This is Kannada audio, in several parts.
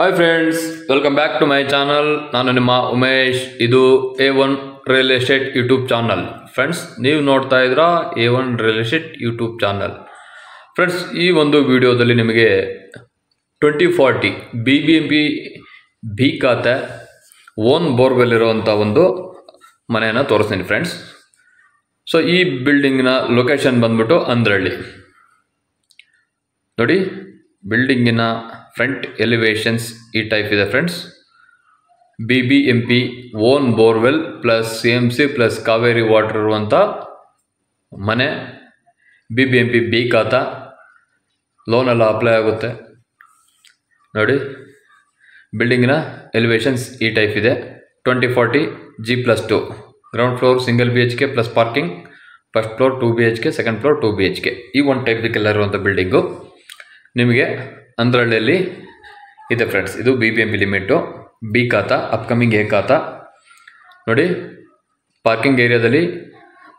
hi friends welcome back to my channel ನಾನು ನಿಮ್ಮ ಉಮೇಶ್ ಇದು A one real estate YouTube channel friends ನೀವು ನೋಡ್ತಾ ಇದ್ದೀರಾ A one real estate YouTube channel friends ಈ ಒಂದು ವಿಡಿಯೋದಲ್ಲಿ ನಿಮಗೆ twenty forty B B M P B ಖಾತೆ ಓನ್ ಬೋರ್ವೆಲ್ ಇರುವಂಥ ಒಂದು ಮನೆಯನ್ನು ತೋರಿಸ್ತೀನಿ ಫ್ರೆಂಡ್ಸ್ ಸೊ ಈ ಬಿಲ್ಡಿಂಗಿನ ಲೊಕೇಶನ್ ಬಂದ್ಬಿಟ್ಟು ಅಂದ್ರಳ್ಳಿ ನೋಡಿ ಬಿಲ್ಡಿಂಗಿನ ಫ್ರಂಟ್ ಎಲಿವೇಶನ್ಸ್ ಈ ಟೈಪ್ ಇದೆ friends B B M P own borewell plus C M C plus Kaveri water ಇರುವಂಥ ಮನೆ B B M P B loan ಲೋನೆಲ್ಲ ಅಪ್ಲೈ ಆಗುತ್ತೆ ನೋಡಿ ಬಿಲ್ಡಿಂಗಿನ ಎಲಿವೇಶನ್ಸ್ ಈ ಟೈಪ್ ಇದೆ twenty forty G plus two ground floor single B H K plus parking first floor two B H K second floor two B H K ಈ ಒನ್ ಟೈಪ್ ಇರುವಂಥ ಬಿಲ್ಡಿಂಗು ನಿಮಗೆ ಅಂದ್ರಳ್ಳಿಯಲ್ಲಿ ಇದೆ ಫ್ರೆಂಡ್ಸ್ ಇದು B B M B limit B ಖಾತ ಅಪ್ಕಮಿಂಗ್ ಎ ಖಾತ ನೋಡಿ ಪಾರ್ಕಿಂಗ್ ಏರಿಯಾದಲ್ಲಿ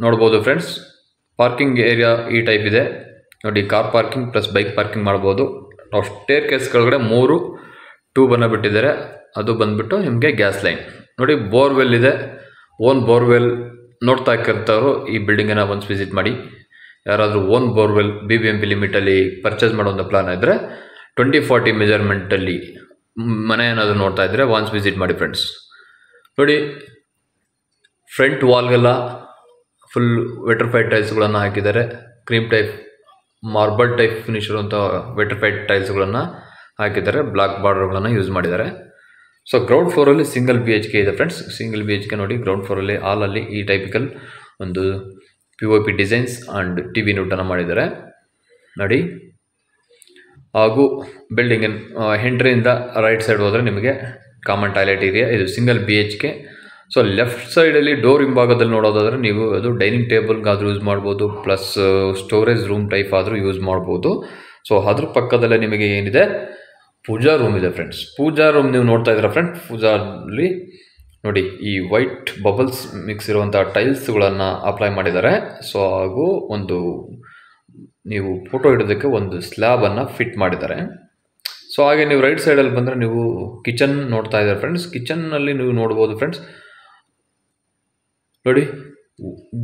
ನೋಡ್ಬೋದು ಫ್ರೆಂಡ್ಸ್ ಪಾರ್ಕಿಂಗ್ ಏರಿಯಾ ಈ ಟೈಪ್ ಇದೆ ನೋಡಿ car parking plus bike parking ಮಾಡ್ಬೋದು ನಾವು ಸ್ಟೇರ್ ಕೇಸ್ ಕೆಳಗಡೆ ಮೂರು ಟ್ಯೂಬನ್ನು ಬಿಟ್ಟಿದ್ದಾರೆ ಅದು ಬಂದುಬಿಟ್ಟು ನಿಮಗೆ ಗ್ಯಾಸ್ ಲೈನ್ ನೋಡಿ ಬೋರ್ವೆಲ್ ಇದೆ ಓನ್ ಬೋರ್ವೆಲ್ ನೋಡ್ತಾ ಇರ್ತವರು ಈ ಬಿಲ್ಡಿಂಗನ್ನು ಒನ್ಸ್ ವಿಸಿಟ್ ಮಾಡಿ ಯಾರಾದರೂ own borewell B B M B ಲಿಮಿಟಲ್ಲಿ ಪರ್ಚೇಸ್ ಮಾಡೋ ಒಂದು ಪ್ಲಾನ್ ಇದ್ದರೆ ಟ್ವೆಂಟಿ ಫಾರ್ಟಿ ಮೆಜರ್ಮೆಂಟಲ್ಲಿ ಮನೆ ಏನಾದರೂ ನೋಡ್ತಾ ಇದ್ದರೆ ವಾನ್ಸ್ ವಿಸಿಟ್ ಮಾಡಿ ಫ್ರೆಂಡ್ಸ್ ನೋಡಿ ಫ್ರಂಟ್ ವಾಲ್ಗೆಲ್ಲ ಫುಲ್ ವೆಟ್ರಫೈಡ್ ಟೈಲ್ಸ್ಗಳನ್ನು ಹಾಕಿದ್ದಾರೆ cream type marble type finisher ಅಂತ ವೆಟ್ರಫೈಡ್ ಟೈಲ್ಸ್ಗಳನ್ನು ಹಾಕಿದ್ದಾರೆ ಬ್ಲಾಕ್ ಬಾರ್ಡರ್ಗಳನ್ನು ಯೂಸ್ ಮಾಡಿದ್ದಾರೆ ಸೊ ಗ್ರೌಂಡ್ ಫ್ಲೋರಲ್ಲಿ ಸಿಂಗಲ್ ಬಿ ಎಚ್ ಕೆ ಇದೆ friends single B H K ನೋಡಿ ಗ್ರೌಂಡ್ ಫ್ಲೋರಲ್ಲಿ ಹಾಲಲ್ಲಿ ಈ ಟೈಪಿಕಲ್ ಒಂದು P O P designs and T V ನೂಟನ್ನು ಮಾಡಿದ್ದಾರೆ ನೋಡಿ ಹಾಗೂ ಬಿಲ್ಡಿಂಗ್ ಎಂಟ್ರಿಯಿಂದ ರೈಟ್ ಸೈಡ್ ಹೋದರೆ ನಿಮಗೆ ಕಾಮನ್ ಟಾಯ್ಲೆಟ್ ಏರಿಯಾ ಇದು single B H K so left ಸೈಡಲ್ಲಿ ಡೋರ್ ಹಿಂಭಾಗದಲ್ಲಿ ನೋಡೋದಾದರೆ ನೀವು ಅದು ಡೈನಿಂಗ್ ಟೇಬಲ್ಗಾದರೂ ಯೂಸ್ ಮಾಡ್ಬೋದು ಪ್ಲಸ್ ಸ್ಟೋರೇಜ್ ರೂಮ್ ಟೈಪ್ ಆದರೂ ಯೂಸ್ ಮಾಡ್ಬೋದು ಸೊ ಅದ್ರ ಪಕ್ಕದಲ್ಲೇ ನಿಮಗೆ ಏನಿದೆ ಪೂಜಾ ರೂಮ್ ಇದೆ ಫ್ರೆಂಡ್ಸ್ ಪೂಜಾ ರೂಮ್ ನೀವು ನೋಡ್ತಾ ಇದ್ದೀರಾ ಫ್ರೆಂಡ್ ಪೂಜಾದಲ್ಲಿ ನೋಡಿ ಈ ವೈಟ್ ಬಬಲ್ಸ್ ಮಿಕ್ಸ್ ಇರುವಂಥ ಟೈಲ್ಸ್ಗಳನ್ನು ಅಪ್ಲೈ ಮಾಡಿದ್ದಾರೆ ಸೊ ಹಾಗೂ ಒಂದು ನೀವು ಫೋಟೋ ಇಡೋದಕ್ಕೆ ಒಂದು ಸ್ಲ್ಯಾಬನ್ನು ಫಿಟ್ ಮಾಡಿದ್ದಾರೆ ಸೊ ಹಾಗೆ ನೀವು ರೈಟ್ ಸೈಡಲ್ಲಿ ಬಂದರೆ ನೀವು ಕಿಚನ್ ನೋಡ್ತಾ ಇದ್ದಾರೆ ಫ್ರೆಂಡ್ಸ್ ಕಿಚನ್ನಲ್ಲಿ ನೀವು ನೋಡ್ಬೋದು ಫ್ರೆಂಡ್ಸ್ ನೋಡಿ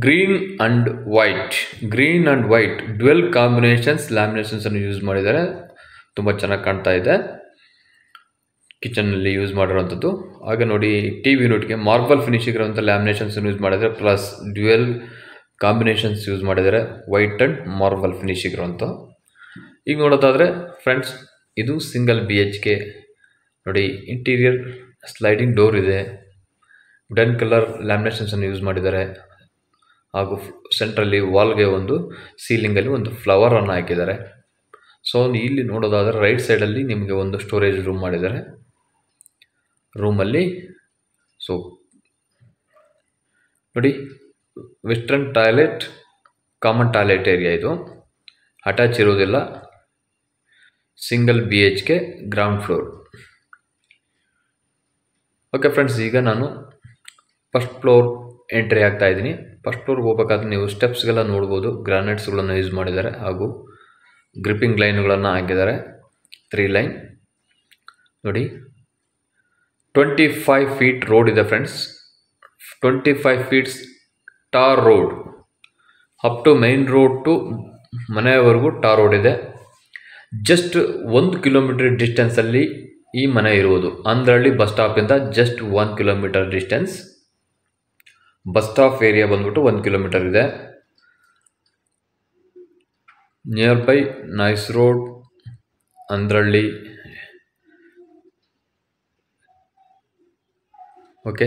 green and white green and white dual combinations ಲ್ಯಾಮಿನೇಷನ್ಸನ್ನು ಯೂಸ್ ಮಾಡಿದ್ದಾರೆ ತುಂಬ ಚೆನ್ನಾಗಿ ಕಾಣ್ತಾ ಇದೆ ಕಿಚನ್ನಲ್ಲಿ ಯೂಸ್ ಮಾಡಿರೋವಂಥದ್ದು ಹಾಗೆ ನೋಡಿ ಟಿ ವಿ ನೋಟಿಗೆ ಮಾರ್ಬಲ್ ಫಿನಿಶಿಂಗ್ ಇರೋವಂಥ ಲ್ಯಾಮಿನೇಷನ್ಸನ್ನು ಯೂಸ್ ಮಾಡಿದರೆ ಪ್ಲಸ್ ಡ್ಯುವೆಲ್ ಕಾಂಬಿನೇಷನ್ಸ್ ಯೂಸ್ ಮಾಡಿದ್ದಾರೆ ವೈಟ್ ಆ್ಯಂಡ್ ಮಾರ್ಬಲ್ ಫಿನಿಶ್ ಇರುವಂಥ ಈಗ ನೋಡೋದಾದರೆ ಫ್ರೆಂಡ್ಸ್ ಇದು ಸಿಂಗಲ್ ಬಿ ಎಚ್ ಕೆ ನೋಡಿ ಇಂಟೀರಿಯರ್ ಸ್ಲೈಡಿಂಗ್ ಡೋರ್ ಇದೆ ವುಡನ್ ಕಲರ್ ಲ್ಯಾಮಿನೇಷನ್ಸನ್ನು ಯೂಸ್ ಮಾಡಿದ್ದಾರೆ ಹಾಗೂ ಸೆಂಟ್ರಲ್ಲಿ ವಾಲ್ಗೆ ಒಂದು ಸೀಲಿಂಗಲ್ಲಿ ಒಂದು ಫ್ಲವರನ್ನು ಹಾಕಿದ್ದಾರೆ ಸೊ ಇಲ್ಲಿ ನೋಡೋದಾದರೆ ರೈಟ್ ಸೈಡಲ್ಲಿ ನಿಮಗೆ ಒಂದು ಸ್ಟೋರೇಜ್ ರೂಮ್ ಮಾಡಿದ್ದಾರೆ ರೂಮಲ್ಲಿ ಸೊ ನೋಡಿ western toilet common toilet area ಇದು ಅಟ್ಯಾಚ್ ಇರೋದಿಲ್ಲ single B H K ground floor okay friends ಈಗ ನಾನು ಫಸ್ಟ್ ಫ್ಲೋರ್ ಎಂಟ್ರಿ ಆಗ್ತಾ ಇದ್ದೀನಿ ಫಸ್ಟ್ ಫ್ಲೋರ್ಗೆ ಹೋಗ್ಬೇಕಾದ್ರೆ ನೀವು ಸ್ಟೆಪ್ಸ್ಗೆಲ್ಲ ನೋಡ್ಬೋದು ಗ್ರಾನೈಟ್ಸ್ಗಳನ್ನು ಯೂಸ್ ಮಾಡಿದ್ದಾರೆ ಹಾಗೂ ಗ್ರಿಪ್ಪಿಂಗ್ ಲೈನ್ಗಳನ್ನು ಹಾಕಿದ್ದಾರೆ ತ್ರೀ ಲೈನ್ ನೋಡಿ ಟ್ವೆಂಟಿ ಫೈವ್ ಫೀಟ್ ರೋಡ್ ಇದೆ friends twenty five feets tar road up to main road to ಮನೆಯವರೆಗೂ ಟಾರ್ ರೋಡ್ ಇದೆ ಜಸ್ಟ್ ಒಂದು ಕಿಲೋಮೀಟರ್ ಡಿಸ್ಟೆನ್ಸಲ್ಲಿ ಈ ಮನೆ ಇರುವುದು ಅಂದ್ರಳ್ಳಿ ಬಸ್ ಸ್ಟಾಪಿಂದ just one kilometre distance bus stop area ಬಂದ್ಬಿಟ್ಟು ಒಂದು ಕಿಲೋಮೀಟರ್ ಇದೆ near by NICE road Andrahalli okay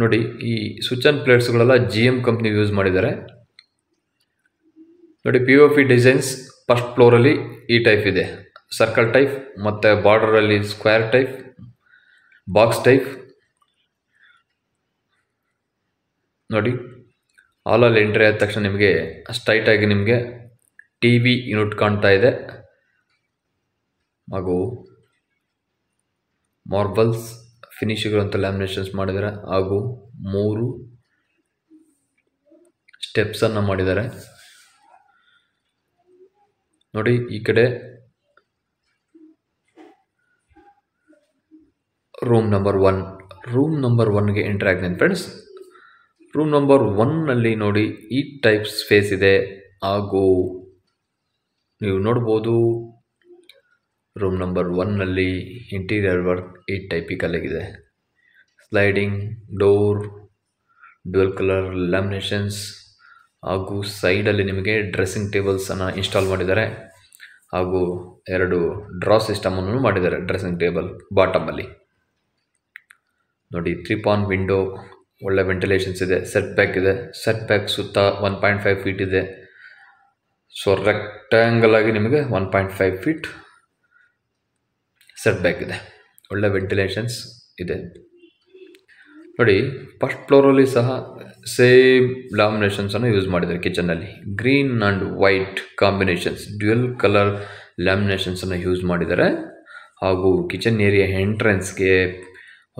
ನೋಡಿ ಈ ಸ್ವಿಚ್ ಆನ್ ಪ್ಲೇಟ್ಸ್ಗಳೆಲ್ಲ ಜಿ ಎಮ್ ಕಂಪ್ನಿ ಯೂಸ್ ಮಾಡಿದ್ದಾರೆ ನೋಡಿ P O P designs first ಫ್ಲೋರಲ್ಲಿ ಈ ಟೈಪ್ ಇದೆ ಸರ್ಕಲ್ ಟೈಪ್ ಮತ್ತು ಬಾರ್ಡರಲ್ಲಿ ಸ್ಕ್ವೇರ್ ಟೈಪ್ ಬಾಕ್ಸ್ ಟೈಪ್ ನೋಡಿ ಹಾಲಲ್ಲಿ ಎಂಟ್ರಿ ಆದ ತಕ್ಷಣ ನಿಮಗೆ ಸ್ಟ್ರೈಟಾಗಿ ನಿಮಗೆ ಟಿ ವಿ ಯೂನಿಟ್ ಕಾಣ್ತಾ ಇದೆ ಹಾಗೂ ಮಾರ್ಬಲ್ಸ್ ಅಂತ ಲ್ಯಾಮಿನೇಷನ್ಸ್ ಮಾಡಿದ್ದಾರೆ ಹಾಗೂ ಮೂರು ಸ್ಟೆಪ್ಸನ್ನು ಮಾಡಿದ್ದಾರೆ ನೋಡಿ ಈ ಕಡೆ room number one room number ಒನ್ಗೆ ಎಂಟ್ರ್ ಆಗ್ತೀನಿ ಫ್ರೆಂಡ್ಸ್ ರೂಮ್ ನಂಬರ್ ಒನ್ನಲ್ಲಿ ನೋಡಿ ಈ ಟೈಪ್ ಸ್ಪೇಸ್ ಇದೆ ಹಾಗೂ ನೀವು ನೋಡ್ಬೋದು ರೂಮ್ ನಂಬರ್ ಒನ್ನಲ್ಲಿ ಇಂಟೀರಿಯರ್ ವರ್ಕ್ ಈ ಆಗಿದೆ sliding door dual colour laminations ಹಾಗೂ ಸೈಡಲ್ಲಿ ನಿಮಗೆ ಡ್ರೆಸ್ಸಿಂಗ್ ಟೇಬಲ್ಸನ್ನು ಇನ್ಸ್ಟಾಲ್ ಮಾಡಿದ್ದಾರೆ ಹಾಗೂ ಎರಡು ಡ್ರಾ ಸಿಸ್ಟಮನ್ನು ಮಾಡಿದ್ದಾರೆ ಡ್ರೆಸ್ಸಿಂಗ್ ಟೇಬಲ್ ಬಾಟಮಲ್ಲಿ ನೋಡಿ ತ್ರೀ ಪಾಯಿಂಟ್ ವಿಂಡೋ ಒಳ್ಳೆ ವೆಂಟಿಲೇಷನ್ಸ್ ಇದೆ ಸೆಟ್ ಬ್ಯಾಕ್ ಇದೆ ಸೆಟ್ ಬ್ಯಾಕ್ ಸುತ್ತ ಒನ್ ಪಾಯಿಂಟ್ ಫೈವ್ ಫೀಟ್ ಇದೆ ಸೊ ರೆಕ್ಟ್ಯಾಂಗಲ್ ಆಗಿ ನಿಮಗೆ one point five feet set back ಇದೆ ಒಳ್ಳೆ ವೆಂಟಿಲೇಷನ್ಸ್ ಇದೆ ನೋಡಿ ಫಸ್ಟ್ ಫ್ಲೋರಲ್ಲಿ ಸಹ ಸೇಮ್ ಲ್ಯಾಮಿನೇಷನ್ಸನ್ನು ಯೂಸ್ ಮಾಡಿದ್ದಾರೆ ಕಿಚನ್ನಲ್ಲಿ green and white combinations dual colour ಲ್ಯಾಮಿನೇಷನ್ಸನ್ನು ಯೂಸ್ ಮಾಡಿದ್ದಾರೆ ಹಾಗೂ ಕಿಚನ್ ಏರಿಯಾ ಎಂಟ್ರೆನ್ಸ್ಗೆ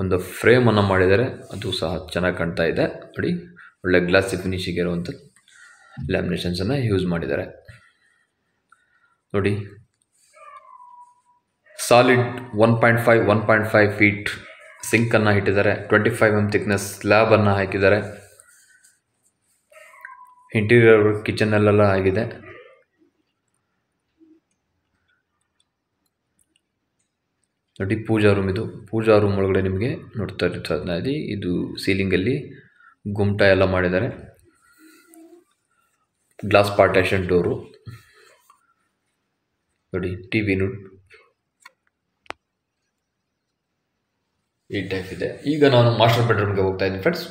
ಒಂದು ಫ್ರೇಮನ್ನು ಮಾಡಿದ್ದಾರೆ ಅದು ಸಹ ಚೆನ್ನಾಗಿ ಕಾಣ್ತಾ ಇದೆ ನೋಡಿ ಒಳ್ಳೆ ಗ್ಲಾಸ್ ಫಿನಿಶಿಗೆ ಇರುವಂಥ ಲ್ಯಾಮಿನೇಷನ್ಸನ್ನು ಯೂಸ್ ಮಾಡಿದ್ದಾರೆ ನೋಡಿ solid one point five one point five feet ಸಿಂಕನ್ನು ಇಟ್ಟಿದ್ದಾರೆ ಟ್ವೆಂಟಿ ಫೈವ್ ಎಮ್ ಥಿಕ್ನೆಸ್ ಸ್ಲ್ಯಾಬನ್ನು ಹಾಕಿದ್ದಾರೆ ಇಂಟೀರಿಯರ್ ಕಿಚನ್ನಲ್ಲೆಲ್ಲ ಆಗಿದೆ ನೋಡಿ ಪೂಜಾ ರೂಮ್ ಇದು ಪೂಜಾ ರೂಮ್ ಒಳಗಡೆ ನಿಮಗೆ ನೋಡ್ತಾ ಇರ್ತದೆ ಇದು ಸೀಲಿಂಗಲ್ಲಿ ಗುಮ್ಟ ಎಲ್ಲ ಮಾಡಿದ್ದಾರೆ ಗ್ಲಾಸ್ ಪಾರ್ಟೇಷನ್ ಡೋರು ನೋಡಿ ಟಿ ವಿ ಈ ಟೈಪ್ ಇದೆ ಈಗ ನಾನು ಮಾಸ್ಟರ್ ಬೆಡ್ರೂಮ್ಗೆ ಹೋಗ್ತಾ ಇದ್ದೀನಿ ಫ್ರೆಂಡ್ಸ್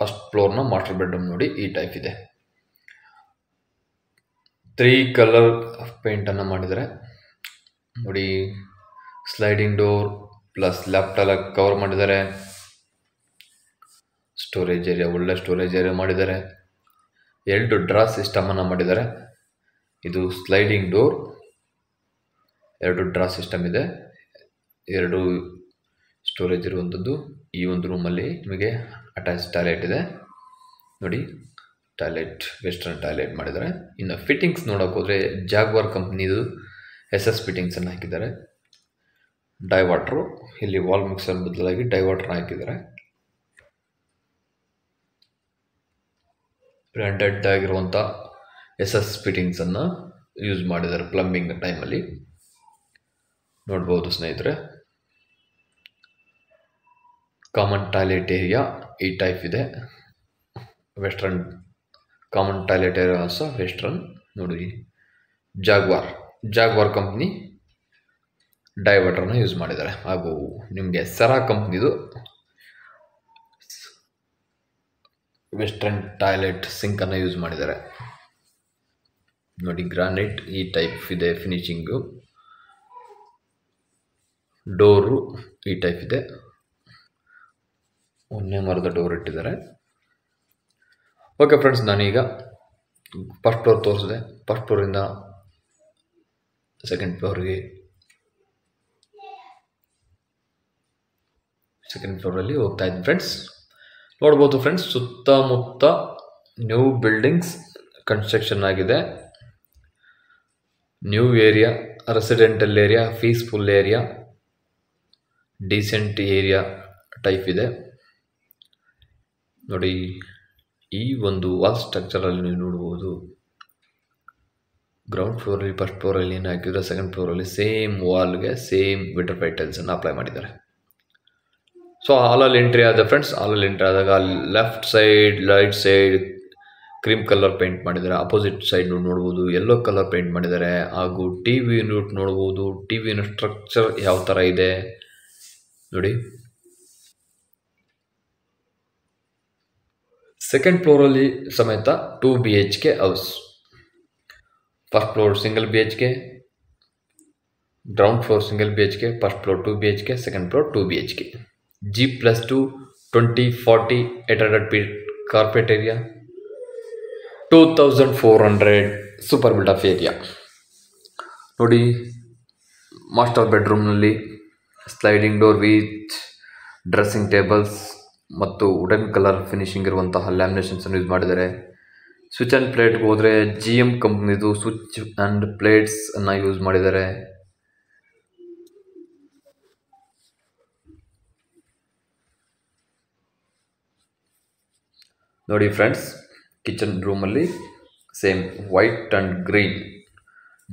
ಫಸ್ಟ್ ಫ್ಲೋರ್ನ ಮಾಸ್ಟರ್ ಬೆಡ್ರೂಮ್ ನೋಡಿ ಈ ಟೈಪ್ ಇದೆ ತ್ರೀ ಕಲರ್ ಪೇಂಟನ್ನು ಮಾಡಿದರೆ ನೋಡಿ ಸ್ಲೈಡಿಂಗ್ ಡೋರ್ ಪ್ಲಸ್ ಲ್ಯಾಪ್ಟಾಲ ಕವರ್ ಮಾಡಿದ್ದಾರೆ ಸ್ಟೋರೇಜ್ ಏರಿಯಾ ಒಳ್ಳೆ ಸ್ಟೋರೇಜ್ ಏರಿಯಾ ಮಾಡಿದ್ದಾರೆ ಎರಡು ಡ್ರಾ ಸಿಸ್ಟಮನ್ನು ಮಾಡಿದ್ದಾರೆ ಇದು ಸ್ಲೈಡಿಂಗ್ ಡೋರ್ ಎರಡು ಡ್ರಾ ಸಿಸ್ಟಮ್ ಇದೆ ಎರಡು ಸ್ಟೋರೇಜ್ ಇರುವಂಥದ್ದು ಈ ಒಂದು ರೂಮಲ್ಲಿ ನಿಮಗೆ ಅಟ್ಯಾಚ್ ಟಾಯ್ಲೆಟ್ ಇದೆ ನೋಡಿ ಟಾಯ್ಲೆಟ್ ವೆಸ್ಟರ್ನ್ ಟಾಯ್ಲೆಟ್ ಮಾಡಿದ್ದಾರೆ ಇನ್ನು ಫಿಟ್ಟಿಂಗ್ಸ್ ನೋಡೋಕೆ ಹೋದರೆ ಜಾಗ್ವಾರ್ ಕಂಪ್ನಿದು ಎಸ್ ಎಸ್ ಫಿಟ್ಟಿಂಗ್ಸನ್ನು ಹಾಕಿದ್ದಾರೆ ಡೈ ವಾಟ್ರು ಇಲ್ಲಿ ವಾಲ್ ಮಿಕ್ಸರ್ ಬದಲಾಗಿ ಡೈ ವಾಟ್ರ್ ಹಾಕಿದ್ದಾರೆ ಬ್ರ್ಯಾಂಡೆಡ್ ಆಗಿರುವಂಥ ಎಸ್ ಎಸ್ ಫಿಟ್ಟಿಂಗ್ಸನ್ನು ಯೂಸ್ ಮಾಡಿದ್ದಾರೆ ಪ್ಲಂಬಿಂಗ್ ಟೈಮಲ್ಲಿ ನೋಡ್ಬೋದು ಸ್ನೇಹಿತರೆ ಕಾಮನ್ ಟಾಯ್ಲೆಟ್ ಏರಿಯಾ ಈ ಟೈಪ್ ಇದೆ ವೆಸ್ಟ್ರನ್ ಕಾಮನ್ ಟಾಯ್ಲೆಟ್ ಏರಿಯಾ ಸಹ ವೆಸ್ಟ್ರನ್ ನೋಡಿ ಜಾಗ್ವಾರ್ ಜಾಗ್ವಾರ್ ಕಂಪ್ನಿ ಡೈವರ್ಟರ್ನ ಯೂಸ್ ಮಾಡಿದ್ದಾರೆ ಹಾಗೂ ನಿಮಗೆ ಸರಾ ಕಂಪ್ನಿದು ವೆಸ್ಟ್ರನ್ ಟಾಯ್ಲೆಟ್ ಸಿಂಕನ್ನು ಯೂಸ್ ಮಾಡಿದ್ದಾರೆ ನೋಡಿ ಗ್ರಾನೈಟ್ ಈ ಟೈಪ್ ಇದೆ ಫಿನಿಶಿಂಗು ಡೋರು ಈ ಟೈಪ್ ಇದೆ ಮೊನ್ನೆ ಮರದ ಡೋರ್ ಇಟ್ಟಿದ್ದಾರೆ ಓಕೆ ಫ್ರೆಂಡ್ಸ್ ನಾನೀಗ ಫಸ್ಟ್ ಫ್ಲೋರ್ ತೋರಿಸಿದೆ ಫಸ್ಟ್ ಫ್ಲೋರಿಂದ ಸೆಕೆಂಡ್ ಫ್ಲೋರ್ಗೆ ಸೆಕೆಂಡ್ ಫ್ಲೋರಲ್ಲಿ ಹೋಗ್ತಾ ಇದ್ದೀನಿ ಫ್ರೆಂಡ್ಸ್ ನೋಡ್ಬೋದು ಫ್ರೆಂಡ್ಸ್ ಸುತ್ತಮುತ್ತ ನ್ಯೂ ಬಿಲ್ಡಿಂಗ್ಸ್ ಕನ್ಸ್ಟ್ರಕ್ಷನ್ ಆಗಿದೆ new area residential area peaceful area decent area type ಇದೆ ನೋಡಿ ಈ ಒಂದು ವಾಲ್ ಸ್ಟ್ರಕ್ಚರಲ್ಲಿ ನೀವು ನೋಡ್ಬೋದು ಗ್ರೌಂಡ್ ಫ್ಲೋರಲ್ಲಿ ಫಸ್ಟ್ ಫ್ಲೋರಲ್ಲಿ ಏನು ಹಾಕಿದರೆ ಸೆಕೆಂಡ್ ಫ್ಲೋರಲ್ಲಿ ಸೇಮ್ ವಾಲ್ಗೆ ಸೇಮ್ ವಿಟರ್ ಪೈಟಲ್ಸನ್ನು ಅಪ್ಲೈ ಮಾಡಿದ್ದಾರೆ ಸೊ ಹಾಲಲ್ಲಿ ಎಂಟ್ರಿ ಆದ ಫ್ರೆಂಡ್ಸ್ ಹಾಲಲ್ಲಿ ಎಂಟ್ರಿ ಆದಾಗ left side right side cream colour paint ಮಾಡಿದ್ದಾರೆ ಅಪೋಸಿಟ್ ಸೈಡ್ ನೋಡ್ಬೋದು ಯೆಲ್ಲೋ ಕಲರ್ ಪೇಂಟ್ ಮಾಡಿದ್ದಾರೆ ಹಾಗೂ ಟಿ ವಿ ನೋಟ್ ನೋಡ್ಬೋದು ಟಿ ವಿನ ಸ್ಟ್ರಕ್ಚರ್ ಯಾವ ಥರ ಇದೆ ನೋಡಿ सेकेंड फ्लोरली समेत two B H K house first floor single B H K ground floor single B H K first floor two B H K second floor two B H K G plus two twenty forty eight hundred feet corporate area two thousand four hundred super built up area नोड़ी master bedroom sliding door with dressing table ಮತ್ತು ವುಡನ್ ಕಲರ್ ಫಿನಿಶಿಂಗ್ ಇರುವಂತಹ ಲ್ಯಾಮಿನೇಷನ್ಸ್ ಅನ್ನು ಯೂಸ್ ಮಾಡಿದ್ದಾರೆ ಸ್ವಿಚ್ ಆ್ಯಂಡ್ ಪ್ಲೇಟ್ಗೆ ಹೋದರೆ ಜಿ ಎಮ್ ಕಂಪ್ನಿದು ಸ್ವಿಚ್ ಆ್ಯಂಡ್ ಪ್ಲೇಟ್ಸ್ ಅನ್ನು ಯೂಸ್ ಮಾಡಿದ್ದಾರೆ ನೋಡಿ ಫ್ರೆಂಡ್ಸ್ ಕಿಚನ್ ರೂಮಲ್ಲಿ same white and green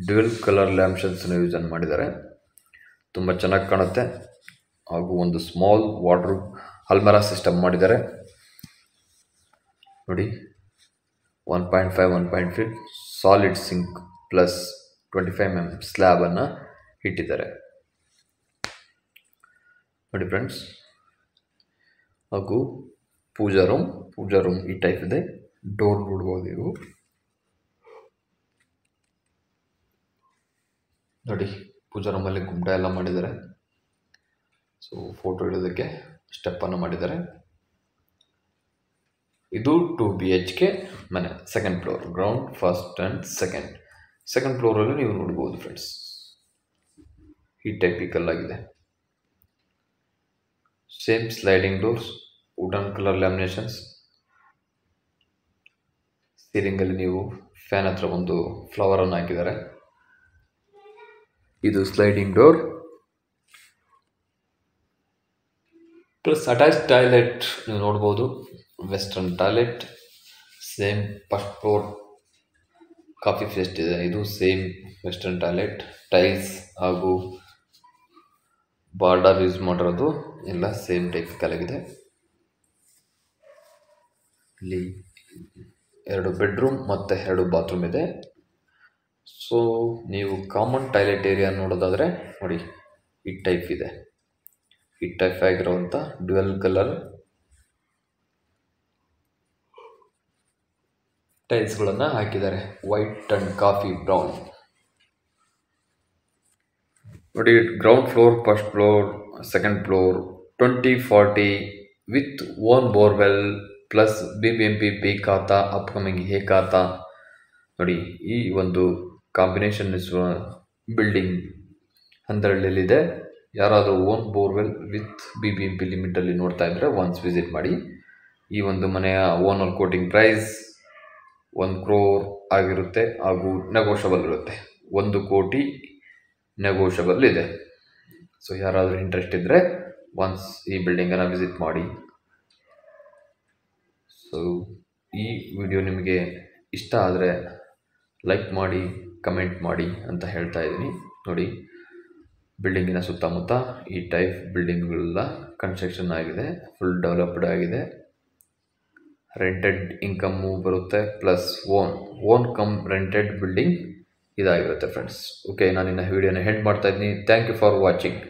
dual colour use use ಮಾಡಿದ್ದಾರೆ ತುಂಬ ಚೆನ್ನಾಗಿ ಕಾಣುತ್ತೆ ಹಾಗೂ ಒಂದು ಸ್ಮಾಲ್ ವಾಟ್ರೂಪ್ ಅಲ್ಮರಾ ಸಿಸ್ಟಮ್ ಮಾಡಿದ್ದಾರೆ ನೋಡಿ one point five one point five solid sink plus twenty five M ಸ್ಲ್ಯಾಬನ್ನು ಇಟ್ಟಿದ್ದಾರೆ ನೋಡಿ ಫ್ರೆಂಡ್ಸ್ ಹಾಗೂ ಪೂಜಾ ರೂಮ್ ಪೂಜಾ ರೂಮ್ ಈ ಟೈಪ್ ಇದೆ ಡೋರ್ ನೋಡ್ಬೋದು ಇವು ನೋಡಿ ಪೂಜಾ ರೂಮಲ್ಲಿ ಗುಮ್ಟ ಎಲ್ಲ ಮಾಡಿದ್ದಾರೆ ಸೊ ಫೋಟೋ ಇಡೋದಕ್ಕೆ ಸ್ಟೆಪ್ಪನ್ನು ಮಾಡಿದ್ದಾರೆ ಇದು ಟು ಬಿ ಎಚ್ ಕೆ ಮನೆ second floor ground first and second second ಫ್ಲೋರಲ್ಲಿ ನೀವು ನೋಡ್ಬೋದು ಫ್ರೆಂಡ್ಸ್ ಈ ಟೈಪಿಕಲ್ ಆಗಿದೆ same sliding doors wooden colour laminations ಸೀಲಿಂಗಲ್ಲಿ ನೀವು ಫ್ಯಾನ್ ಹತ್ರ ಒಂದು ಫ್ಲವರನ್ನು ಹಾಕಿದ್ದಾರೆ ಇದು sliding door plus attach toilet ನೀವು ನೋಡ್ಬೋದು western toilet same first floor copy paste ಇದೆ ಇದು ಸೇಮ್ ವೆಸ್ಟರ್ನ್ ಟಾಯ್ಲೆಟ್ ಟೈಲ್ಸ್ ಹಾಗೂ ಬಾರ್ಡರ್ ಯೂಸ್ ಮಾಡಿರೋದು ಎಲ್ಲ ಸೇಮ್ ಟೈಪ್ ಕಲಗಿದೆ ಇಲ್ಲಿ ಎರಡು ಬೆಡ್ರೂಮ್ ಮತ್ತು ಎರಡು ಬಾತ್ರೂಮ್ ಇದೆ ಸೊ ನೀವು ಕಾಮನ್ ಟಾಯ್ಲೆಟ್ ಏರಿಯಾ ನೋಡೋದಾದರೆ ನೋಡಿ ಈ ಟೈಪ್ ಇದೆ ಈ ಟೈಪ್ ಆಗಿರುವಂಥ ಡ್ಯುವೆಲ್ ಕಲರ್ ಟೈಲ್ಸ್ಗಳನ್ನು ಹಾಕಿದ್ದಾರೆ ವೈಟ್ ಅಂಡ್ ಕಾಫಿ ಬ್ರೌನ್ ನೋಡಿ ground floor first floor second floor twenty forty with own borewell plus B B M P B upcoming ಹೇ ಖಾತಾ ನೋಡಿ ಈ ಒಂದು ಕಾಂಬಿನೇಷನ್ ಬಿಲ್ಡಿಂಗ್ ಇದೆ ಯಾರಾದರೂ own borewell with B B M P ಲಿಮಿಟಲ್ಲಿ ನೋಡ್ತಾ ಇದ್ದರೆ ಒನ್ಸ್ ವಿಸಿಟ್ ಮಾಡಿ ಈ ಒಂದು ಮನೆಯ ಓನರ್ ಕೋಟಿಂಗ್ ಪ್ರೈಸ್ ಒಂದು ಕ್ರೋರ್ ಆಗಿರುತ್ತೆ ಹಾಗೂ ನೆಗೋಷಬಲ್ ಇರುತ್ತೆ ಒಂದು ಕೋಟಿ ನೆಗೋಷಬಲ್ ಇದೆ ಸೊ ಯಾರಾದರೂ ಇಂಟ್ರೆಸ್ಟ್ ಇದ್ದರೆ ಒನ್ಸ್ ಈ ಬಿಲ್ಡಿಂಗನ್ನು ವಿಸಿಟ್ ಮಾಡಿ ಸೊ ಈ ವಿಡಿಯೋ ನಿಮಗೆ ಇಷ್ಟ ಆದರೆ ಲೈಕ್ ಮಾಡಿ ಕಮೆಂಟ್ ಮಾಡಿ ಅಂತ ಹೇಳ್ತಾ ಇದ್ದೀನಿ ನೋಡಿ ಬಿಲ್ಡಿಂಗಿನ ಸುತ್ತಮುತ್ತ ಈ ಟೈಪ್ ಬಿಲ್ಡಿಂಗ್ಗಳೆಲ್ಲ ಕನ್ಸ್ಟ್ರಕ್ಷನ್ ಆಗಿದೆ ಫುಲ್ ಡೆವಲಪ್ಡ್ ಆಗಿದೆ ರೆಂಟೆಡ್ ಇನ್ಕಮ್ಮು ಬರುತ್ತೆ plus own own cum rented building ಇದಾಗಿರುತ್ತೆ ಫ್ರೆಂಡ್ಸ್ ಓಕೆ ನಾನು ಇನ್ನು ವಿಡಿಯೋನ ಹೆಂಡ್ ಮಾಡ್ತಾ ಇದ್ದೀನಿ ಥ್ಯಾಂಕ್ ಯು ಫಾರ್ ವಾಚಿಂಗ್